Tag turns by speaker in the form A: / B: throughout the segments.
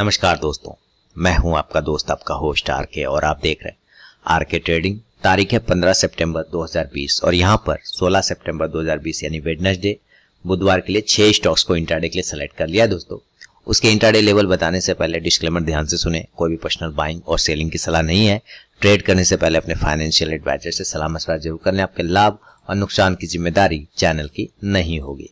A: नमस्कार दोस्तों मैं हूं आपका दोस्त आपका होस्ट आर के और आप देख रहे हैं आर के ट्रेडिंग तारीख है 15 सितंबर 2020 और यहां पर 16 सितंबर 2020 यानी वेडनेसडे बुधवार के लिए छह स्टॉक्स को इंटरडे के लिए सेलेक्ट कर लिया है दोस्तों उसके इंटरडे लेवल बताने से पहले डिस्क्लेमर ध्यान से सुने कोई भी पर्सनल बाइंग और सेलिंग की सलाह नहीं है ट्रेड करने से पहले अपने फाइनेंशियल एडवाइजर से सलाह मशवरा जरूर कर लें आपके लाभ और नुकसान की जिम्मेदारी चैनल की नहीं होगी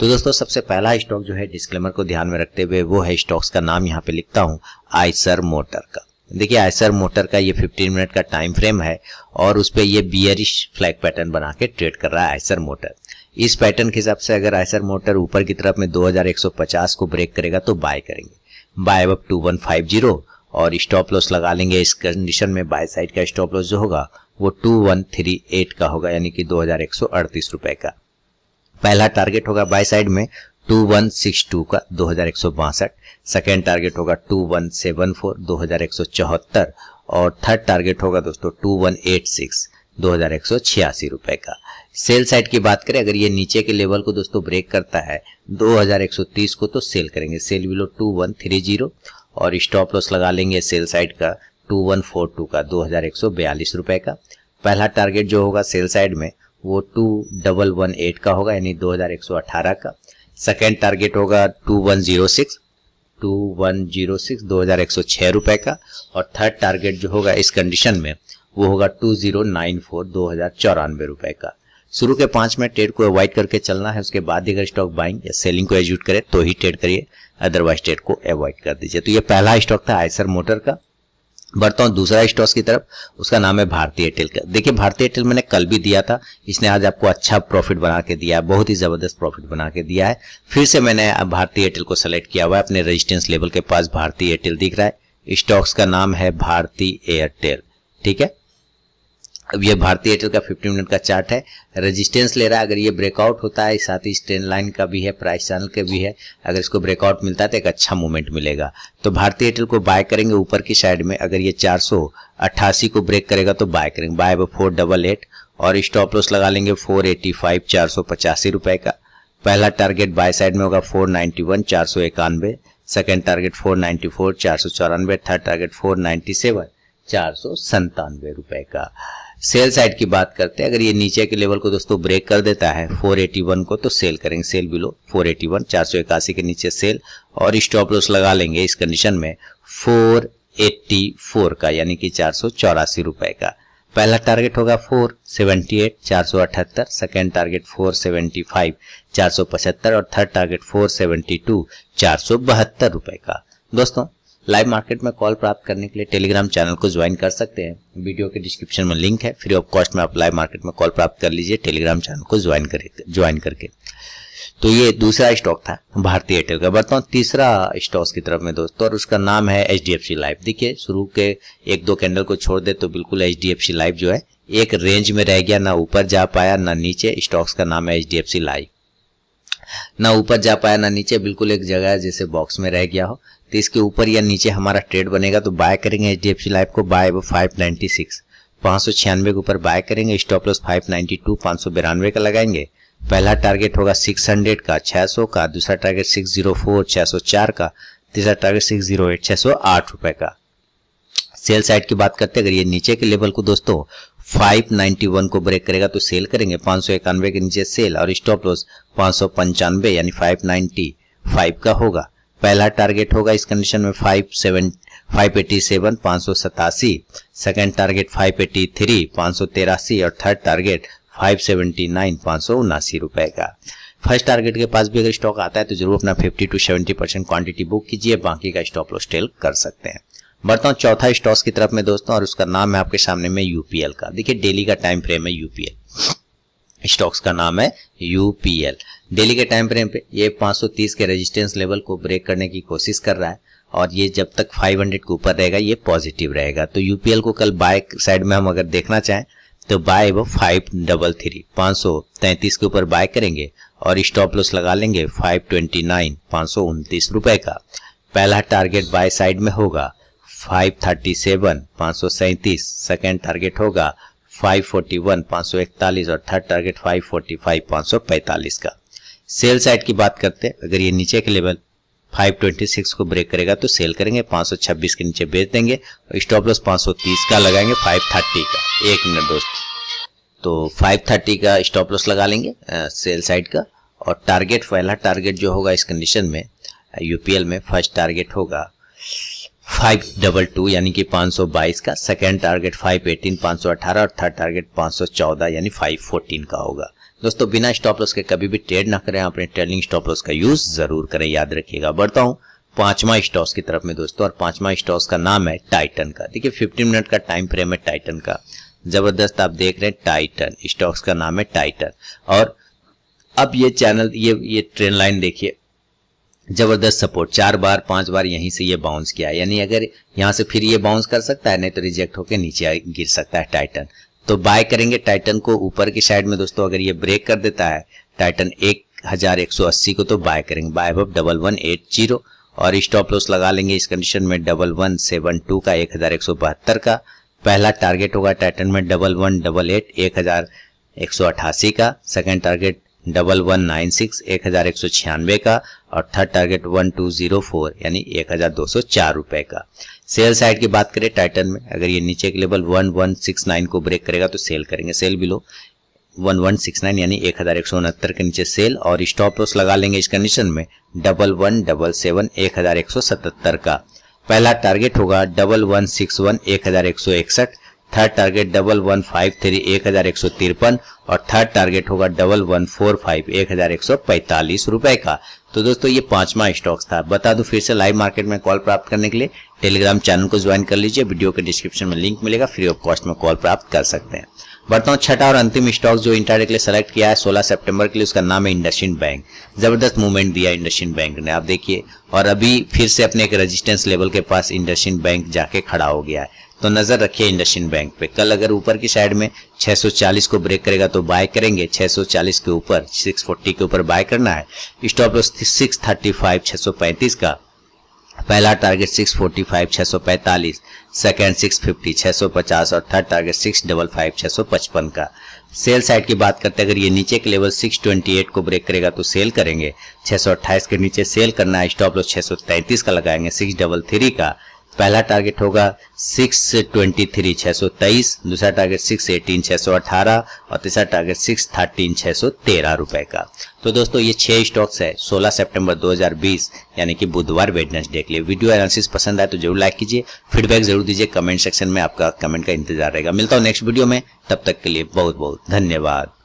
A: तो दोस्तों सबसे पहला स्टॉक जो है डिस्क्लेमर को ध्यान में रखते हुए वो है स्टॉक्स का नाम यहाँ पे लिखता हूँ आइसर मोटर का देखिए आयसर मोटर का ये 15 मिनट का टाइम फ्रेम है और उस पर यह बियरिश फ्लैग पैटर्न बना के ट्रेड कर रहा है आयसर मोटर इस पैटर्न के हिसाब से अगर आयसर मोटर ऊपर की तरफ में 2150 को ब्रेक करेगा तो बाय करेंगे बाय अब 2150 और स्टॉप लॉस लगा लेंगे इस कंडीशन में बाय साइड का स्टॉप लॉस जो होगा वो एट का होगा यानी कि दो रुपए का पहला टारगेट होगा बाय साइड में टू वन सिक्स टू का दो हजार एक सौ बासठ सेकेंड टारगेट होगा टू वन सेवन फोर दो हजार एक सौ चौहत्तर और थर्ड टारगेट होगा दोस्तों टू वन एट सिक्स दो हजार एक सौ छियासी रुपए का सेल साइड की बात करें अगर ये नीचे के लेवल को दोस्तों ब्रेक करता है 2130 को तो सेल करेंगे सेल बिलो 2130 और स्टॉप लॉस लगा लेंगे सेल साइड का 2142 का दो हजार रुपए का पहला टारगेट जो होगा सेल साइड में वो टू डबल वन एट का होगा यानी दो हज़ार एक सौ अठारह का सेकेंड टारगेट होगा two one zero six two one zero six दो हज़ार एक सौ छह रुपये का और थर्ड टारगेट जो होगा इस कंडीशन में वो होगा टू जीरो नाइन फोर दो हज़ार चौरानवे रुपये का शुरू के पांच में ट्रेड को अवॉइड करके चलना है उसके बाद अगर स्टॉक बाइंग या सेलिंग को एग्जीक्यूट करें तो ही ट्रेड करिए अदरवाइज ट्रेड को अवॉइड कर दीजिए तो ये पहला स्टॉक था आयसर मोटर का बढ़ता हूँ दूसरा स्टॉक्स की तरफ उसका नाम है भारतीय एयरटेल का देखिए भारतीय एयरटेल मैंने कल भी दिया था इसने आज आपको अच्छा प्रॉफिट बना के दिया है बहुत ही ज़बरदस्त प्रॉफिट बना के दिया है फिर से मैंने भारतीय एयरटेल को सेलेक्ट किया हुआ है अपने रेजिस्टेंस लेवल के पास भारतीय एयरटेल दिख रहा है स्टॉक्स का नाम है भारतीय एयरटेल ठीक है अब ये भारतीय एयरटेल का 15 मिनट का चार्ट है रेजिस्टेंस ले रहा है अगर ये ब्रेकआउट होता है साथ ही स्टेन लाइन का भी है प्राइस चैनल का भी है अगर इसको ब्रेकआउट मिलता है तो एक अच्छा मूवमेंट मिलेगा तो भारतीय एयरटेल को बाय करेंगे ऊपर की साइड में अगर ये चार को ब्रेक करेगा तो बाय करेंगे बाय फोर डबल एट और स्टॉप लॉस लगा लेंगे फोर एटी रुपए का पहला टारगेट बाय साइड में होगा four ninety one second target four ninety third target four ninety रुपए का सेल साइड की बात करते हैं अगर ये नीचे के लेवल को दोस्तों ब्रेक कर देता है 481 को तो सेल करेंगे सेल बिलो 481 481 के नीचे सेल और स्टॉप लॉस लगा लेंगे इस कंडीशन में 484 का यानी कि चार रुपए का पहला टारगेट होगा 478 478 सेकेंड टारगेट 475 475 और थर्ड टारगेट 472 472 रुपए का दोस्तों लाइव मार्केट में कॉल प्राप्त करने के लिए टेलीग्राम चैनल को ज्वाइन कर सकते हैं वीडियो के डिस्क्रिप्शन में लिंक है फ्री ऑफ कॉस्ट में आप लाइव मार्केट में कॉल प्राप्त कर लीजिए टेलीग्राम चैनल को ज्वाइन कर ज्वाइन करके तो ये दूसरा स्टॉक था भारतीय एयरटेल का बढ़ता हूँ तीसरा स्टॉक की तरफ में दोस्तों और उसका नाम है H D F C live देखिए शुरू के एक दो कैंडल को छोड़ दे तो बिल्कुल H D F C live जो है एक रेंज में रह गया ना ऊपर जा पाया ना नीचे स्टॉक्स का नाम है H D F C live ना ऊपर जा पाया ना नीचे बिल्कुल एक जगह जैसे बॉक्स में रह गया हो तो इसके ऊपर या नीचे हमारा ट्रेड बनेगा तो बाय करेंगे H D F C life को बाय फाइव नाइन्टी सिक्स पाँच सौ छियानवे के ऊपर बाय करेंगे stop loss five ninety two पाँच सौ बिरानवे का लगाएंगे पहला टारगेट होगा सिक्स हंड्रेड का छः सौ का दूसरा टारगेट सिक्स जीरो फोर छः सौ चार का तीसरा टारगेट सिक्स जीरो एट छः सौ आठ रुपये का सेल साइड की बात करते हैं अगर ये नीचे के लेवल को दोस्तों 591 को ब्रेक करेगा तो सेल करेंगे पाँच के नीचे सेल और स्टॉप लॉस पाँच यानी 595 का होगा पहला टारगेट होगा इस कंडीशन में five seven five eighty seven पांच सौ सतासी second target five eighty three पांच सौ तेरासी और third target five seventy nine पांच सौ उनासी रुपए का फर्स्ट टारगेट के पास भी अगर स्टॉक आता है तो जरूर अपना fifty to seventy percent quantity book कीजिए बाकी का स्टॉप लॉस टेल कर सकते हैं बढ़ता हूँ चौथा स्टॉक्स की तरफ में दोस्तों और उसका नाम है आपके सामने में यूपीएल का देखिए डेली का टाइम फ्रेम है यूपीएल स्टॉक्स का नाम है यूपीएल डेली के टाइम फ्रेम पे ये 530 के रेजिस्टेंस लेवल को ब्रेक करने की कोशिश कर रहा है और ये जब तक 500 के ऊपर रहेगा ये पॉजिटिव रहेगा तो यूपीएल को कल बाय साइड में हम अगर देखना चाहें तो बाय वो फाइव डबल थ्री पाँच सौ तैंतीस के ऊपर बाय करेंगे और स्टॉप लॉस लगा लेंगे फाइव ट्वेंटी नाइन पाँच सौ उनतीस रुपये का पहला टारगेट बाय साइड में होगा फाइव थर्टी सेवन पाँच सौ सैंतीस सेकेंड टारगेट होगा 541 और थर्ड टारगेट 545 545 का सेल साइड की बात करते हैं अगर ये नीचे के लेवल 526 को ब्रेक करेगा तो सेल करेंगे 526 के नीचे बेच देंगे और स्टॉप लॉस 530 का लगाएंगे 530 का एक मिनट दोस्त तो 530 का स्टॉप लॉस लगा लेंगे आ, सेल साइड का और टारगेट पहला टारगेट जो होगा इस कंडीशन में यूपीएल में फर्स्ट टारगेट होगा फाइव डबल टू यानी कि 522 का सेकेंड टारगेट 518 518 और थर्ड टारगेट 514 यानी 514 का होगा दोस्तों बिना स्टॉप लॉस के कभी भी ट्रेड ना करें अपने ट्रेलिंग स्टॉप लॉस का यूज जरूर करें याद रखिएगा बढ़ता हूँ पांचवा स्टॉक्स की तरफ में दोस्तों और पांचवा स्टॉक्स का नाम है टाइटन का देखिए फिफ्टीन मिनट का टाइम फ्रेम है टाइटन का जबरदस्त आप देख रहे हैं टाइटन स्टॉक्स का नाम है टाइटन और अब ये चैनल ये ये ट्रेन लाइन देखिए जबरदस्त सपोर्ट चार बार पांच बार यहीं से ये बाउंस किया यानी अगर यहाँ से फिर ये बाउंस कर सकता है नहीं तो रिजेक्ट होकर नीचे गिर सकता है टाइटन तो बाय करेंगे टाइटन को ऊपर की साइड में दोस्तों अगर ये ब्रेक कर देता है टाइटन एक हजार एक सौ अस्सी को तो बाय करेंगे बाय अब डबल वन एट जीरो और स्टॉप लॉस लगा लेंगे इस कंडीशन में डबल वन सेवन टू का एक हजार एक सौ बहत्तर का पहला टारगेट होगा टाइटन में डबल वन डबल एट एक हजार एक सौ अट्ठासी का second target double one nine six एक हज़ार एक सौ छियानवे का और third target one two zero four यानी एक हज़ार दो सौ चार रुपए का सेल साइड की बात करें टाइटन में अगर ये नीचे के level one one six nine को ब्रेक करेगा तो सेल करेंगे sell below one one six nine यानी एक हज़ार एक सौ उनहत्तर के नीचे सेल और स्टॉप लॉस लगा लेंगे इस कंडीशन में डबल वन डबल सेवन एक हज़ार एक सौ सतहत्तर का पहला टारगेट होगा डबल वन सिक्स वन एक हज़ार एक सौ इकसठ third target double one five three एक हजार एक सौ तिरपन और थर्ड टारगेट होगा डबल वन फोर फाइव एक हजार एक सौ पैंतालीस रुपए का तो दोस्तों ये पांचवा स्टॉक्स था बता दूं फिर से लाइव मार्केट में कॉल प्राप्त करने के लिए टेलीग्राम चैनल को ज्वाइन कर लीजिए वीडियो के डिस्क्रिप्शन में लिंक मिलेगा फ्री ऑफ कॉस्ट में कॉल प्राप्त कर सकते हैं बढ़ता हूँ छठा और अंतिम स्टॉक जो इंटरडे के लिए सेलेक्ट किया है 16 सितंबर के लिए उसका नाम है इंडस्ट्रीन बैंक जबरदस्त मूवमेंट दिया इंडस्ट्रीन बैंक ने आप देखिए और अभी फिर से अपने एक रेजिस्टेंस लेवल के पास इंडस्ट्रीन बैंक जाके खड़ा हो गया है तो नज़र रखिए इंडस्ट्रियन बैंक पे कल अगर ऊपर की साइड में 640 को ब्रेक करेगा तो बाय करेंगे 640 के ऊपर 640 के ऊपर बाय करना है स्टॉप लॉस 635 635 का पहला टारगेट 645 645 सेकंड 650 650 और थर्ड टारगेट 655 655 का सेल साइड की बात करते हैं अगर ये नीचे के लेवल 628 को ब्रेक करेगा तो सेल करेंगे 628 के नीचे सेल करना है स्टॉप लॉस 633 का लगाएंगे थ्री का पहला टारगेट होगा 623 623 दूसरा टारगेट 618 618 और तीसरा टारगेट 613 तेरह रुपए का तो दोस्तों ये छह स्टॉक्स है 16 सितंबर 2020 यानी कि बुधवार वेडनेसडे के लिए वीडियो एनालिसिस पसंद आए तो जरूर लाइक कीजिए फीडबैक जरूर दीजिए कमेंट सेक्शन में आपका कमेंट का इंतजार रहेगा मिलता हूँ नेक्स्ट वीडियो में तब तक के लिए बहुत बहुत धन्यवाद